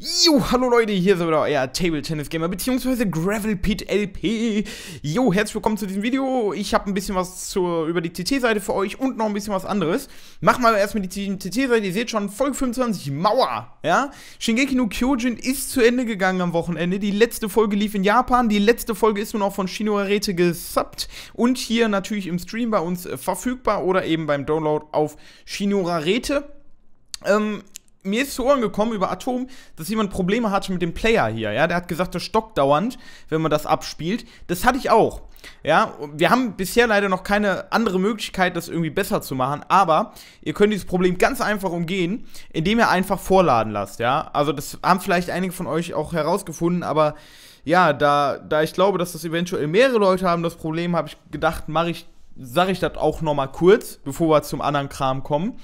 Jo, hallo Leute, hier ist wieder euer Table Tennis Gamer beziehungsweise Gravel Pit LP. Jo, herzlich willkommen zu diesem Video. Ich habe ein bisschen was zur, über die TT-Seite für euch und noch ein bisschen was anderes. Machen wir erstmal die TT-Seite. Ihr seht schon, Folge 25, Mauer. Ja? Shingeki no Kyojin ist zu Ende gegangen am Wochenende. Die letzte Folge lief in Japan. Die letzte Folge ist nun auch von Shino Arete gesubbt und hier natürlich im Stream bei uns äh, verfügbar oder eben beim Download auf Shino Arete. Ähm, mir ist zu Ohren gekommen über Atom, dass jemand Probleme hatte mit dem Player hier. Ja, der hat gesagt, das stockt dauernd, wenn man das abspielt. Das hatte ich auch. Ja, wir haben bisher leider noch keine andere Möglichkeit, das irgendwie besser zu machen, aber ihr könnt dieses Problem ganz einfach umgehen, indem ihr einfach vorladen lasst, ja. Also das haben vielleicht einige von euch auch herausgefunden, aber ja, da, da ich glaube, dass das eventuell mehrere Leute haben, das Problem, habe ich gedacht, mache ich, sage ich das auch nochmal kurz, bevor wir zum anderen Kram kommen.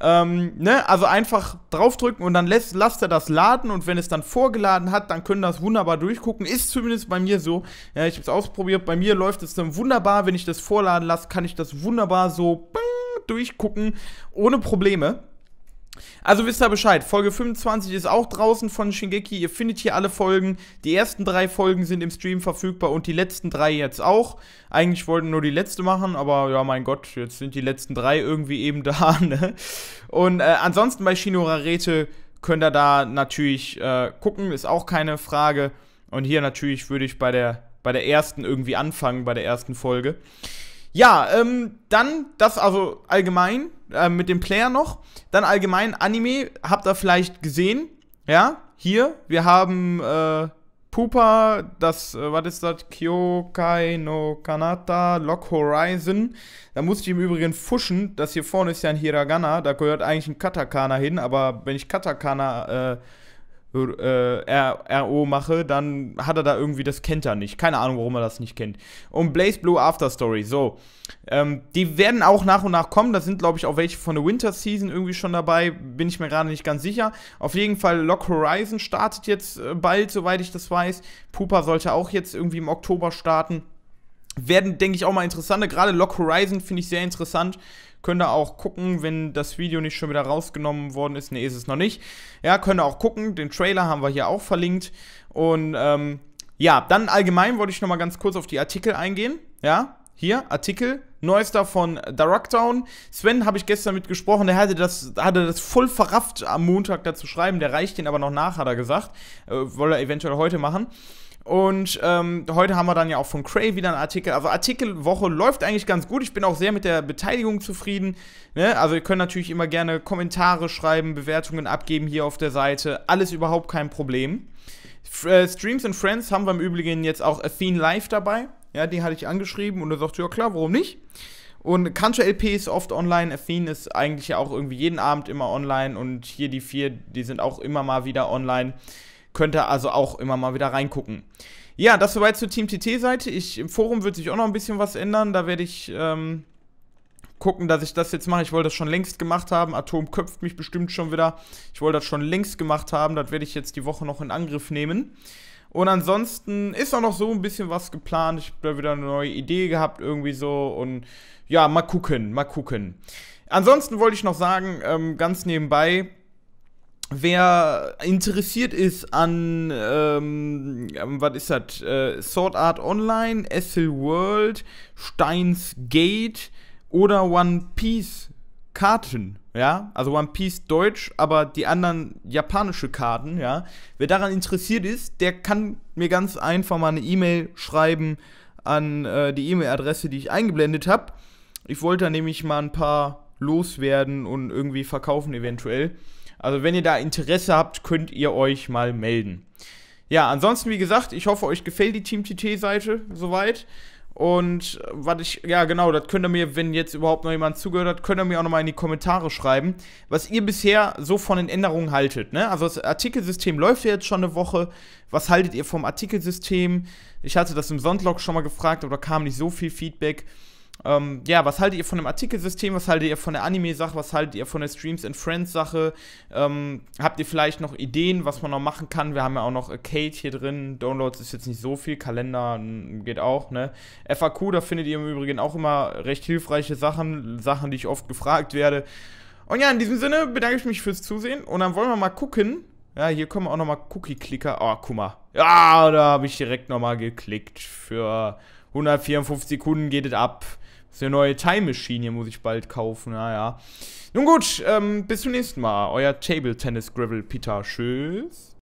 Ähm, ne? Also einfach draufdrücken und dann lässt, lasst er das laden und wenn es dann vorgeladen hat, dann können das wunderbar durchgucken. Ist zumindest bei mir so. Ja, ich habe es ausprobiert. Bei mir läuft es dann wunderbar. Wenn ich das vorladen lasse, kann ich das wunderbar so bing, durchgucken, ohne Probleme. Also wisst ihr Bescheid, Folge 25 ist auch draußen von Shingeki. Ihr findet hier alle Folgen. Die ersten drei Folgen sind im Stream verfügbar und die letzten drei jetzt auch. Eigentlich wollten nur die letzte machen, aber ja, mein Gott, jetzt sind die letzten drei irgendwie eben da. Ne? Und äh, ansonsten bei Shinora Shinorarete könnt ihr da natürlich äh, gucken, ist auch keine Frage. Und hier natürlich würde ich bei der, bei der ersten irgendwie anfangen, bei der ersten Folge. Ja, ähm, dann das also allgemein äh, mit dem Player noch. Dann allgemein Anime, habt ihr vielleicht gesehen. Ja, hier, wir haben äh, Pupa, das, äh, was ist das? Kyokai no Kanata, Lock Horizon. Da musste ich im Übrigen fuschen, das hier vorne ist ja ein Hiragana, da gehört eigentlich ein Katakana hin, aber wenn ich Katakana äh, äh, RO mache, dann hat er da irgendwie, das kennt er nicht. Keine Ahnung, warum er das nicht kennt. Und Blaze Blue After Story, so. Ähm, die werden auch nach und nach kommen. Da sind, glaube ich, auch welche von der Winter Season irgendwie schon dabei. Bin ich mir gerade nicht ganz sicher. Auf jeden Fall, Lock Horizon startet jetzt äh, bald, soweit ich das weiß. Pupa sollte auch jetzt irgendwie im Oktober starten werden, denke ich, auch mal interessante. Gerade Lock Horizon finde ich sehr interessant. Könnt ihr auch gucken, wenn das Video nicht schon wieder rausgenommen worden ist. Ne, ist es noch nicht. Ja, könnt ihr auch gucken. Den Trailer haben wir hier auch verlinkt. Und ähm, ja, dann allgemein wollte ich nochmal ganz kurz auf die Artikel eingehen. Ja, hier, Artikel. Neuester von Darktown. Sven habe ich gestern mit gesprochen. der hatte das, hatte das voll verrafft, am Montag dazu schreiben. Der reicht den aber noch nach, hat er gesagt. Äh, Wollte er eventuell heute machen. Und ähm, heute haben wir dann ja auch von Cray wieder einen Artikel. Also Artikelwoche läuft eigentlich ganz gut. Ich bin auch sehr mit der Beteiligung zufrieden. Ne? Also ihr könnt natürlich immer gerne Kommentare schreiben, Bewertungen abgeben hier auf der Seite. Alles überhaupt kein Problem. F äh, Streams and Friends haben wir im Übrigen jetzt auch Athene Live dabei. Ja, die hatte ich angeschrieben und er sagte, ja klar, warum nicht? Und Kanto LP ist oft online, Athene ist eigentlich ja auch irgendwie jeden Abend immer online und hier die vier, die sind auch immer mal wieder online. Könnt ihr also auch immer mal wieder reingucken. Ja, das soweit zur Team TT-Seite. Im Forum wird sich auch noch ein bisschen was ändern. Da werde ich ähm, gucken, dass ich das jetzt mache. Ich wollte das schon längst gemacht haben. Atom köpft mich bestimmt schon wieder. Ich wollte das schon längst gemacht haben. Das werde ich jetzt die Woche noch in Angriff nehmen. Und ansonsten ist auch noch so ein bisschen was geplant. Ich habe da wieder eine neue Idee gehabt, irgendwie so. Und ja, mal gucken, mal gucken. Ansonsten wollte ich noch sagen, ähm, ganz nebenbei, wer interessiert ist an, ähm, ähm, was ist das? Äh, Sword Art Online, Essel World, Steins Gate oder One Piece Karten, ja? Also One Piece Deutsch, aber die anderen japanische Karten, ja? Wer daran interessiert ist, der kann mir ganz einfach mal eine E-Mail schreiben an äh, die E-Mail-Adresse, die ich eingeblendet habe. Ich wollte da nämlich mal ein paar loswerden und irgendwie verkaufen eventuell. Also wenn ihr da Interesse habt, könnt ihr euch mal melden. Ja, ansonsten, wie gesagt, ich hoffe, euch gefällt die Team TT-Seite soweit. Und äh, was ich, ja genau, das könnt ihr mir, wenn jetzt überhaupt noch jemand zugehört hat, könnt ihr mir auch nochmal in die Kommentare schreiben, was ihr bisher so von den Änderungen haltet. Ne? Also das Artikelsystem läuft ja jetzt schon eine Woche. Was haltet ihr vom Artikelsystem? Ich hatte das im Sondlog schon mal gefragt, aber da kam nicht so viel Feedback. Ähm, ja, was haltet ihr von dem Artikelsystem? Was haltet ihr von der Anime-Sache? Was haltet ihr von der Streams and Friends-Sache? Ähm, habt ihr vielleicht noch Ideen, was man noch machen kann? Wir haben ja auch noch Arcade hier drin. Downloads ist jetzt nicht so viel. Kalender geht auch, ne? FAQ, da findet ihr im Übrigen auch immer recht hilfreiche Sachen. Sachen, die ich oft gefragt werde. Und ja, in diesem Sinne bedanke ich mich fürs Zusehen. Und dann wollen wir mal gucken, ja, hier kommen auch nochmal Cookie-Clicker. Oh, guck mal. Ja, da habe ich direkt nochmal geklickt. Für 154 Sekunden geht es ab. Das ist eine neue Time Machine, hier muss ich bald kaufen, naja. Ah Nun gut, ähm, bis zum nächsten Mal. Euer Table Tennis Gravel Peter. Tschüss.